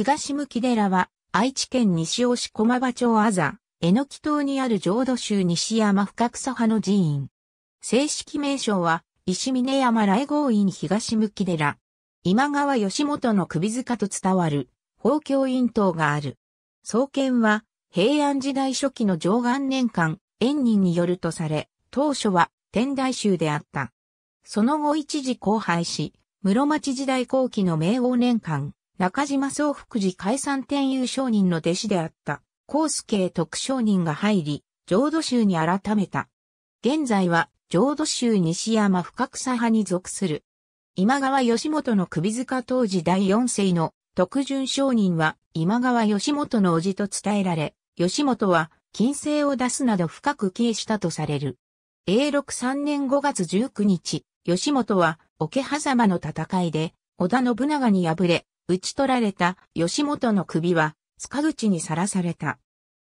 東向寺は、愛知県西尾市駒場町あざ、えのき島にある浄土宗西山深草派の寺院。正式名称は、石峰山来合院東向寺。今川義元の首塚と伝わる、宝教院塔がある。創建は、平安時代初期の上岸年間、縁人によるとされ、当初は天台宗であった。その後一時荒廃し、室町時代後期の明王年間、中島総福寺解散天佑商人の弟子であった、康介徳商人が入り、浄土宗に改めた。現在は、浄土宗西山深草派に属する。今川義元の首塚当時第四世の徳順商人は今川義元の叔父と伝えられ、義元は金星を出すなど深く敬したとされる。永禄3年5月19日、義元は桶狭間の戦いで織田信長に敗れ、打ち取られた吉本の首は塚口にさらされた。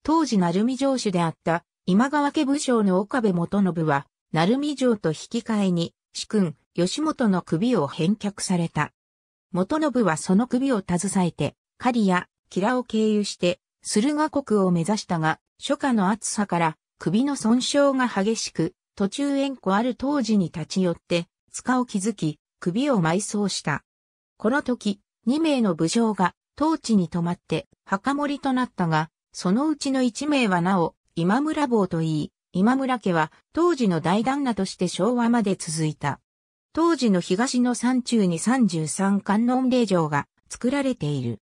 当時鳴海城主であった今川家武将の岡部元信は鳴海城と引き換えに主君吉本の首を返却された。元信はその首を携えて狩や吉良を経由して駿河国を目指したが初夏の暑さから首の損傷が激しく途中縁故ある当時に立ち寄って塚を築き首を埋葬した。この時、2名の武将が当地に泊まって墓守となったが、そのうちの1名はなお今村坊と言い、今村家は当時の大旦那として昭和まで続いた。当時の東の山中に33観音霊場が作られている。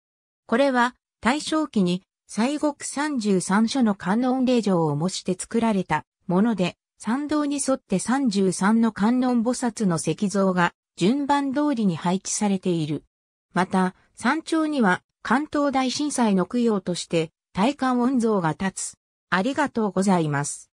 これは大正期に西国33所の観音霊場を模して作られたもので、参道に沿って33の観音菩薩の石像が順番通りに配置されている。また、山頂には関東大震災の供養として、体感温像が立つ。ありがとうございます。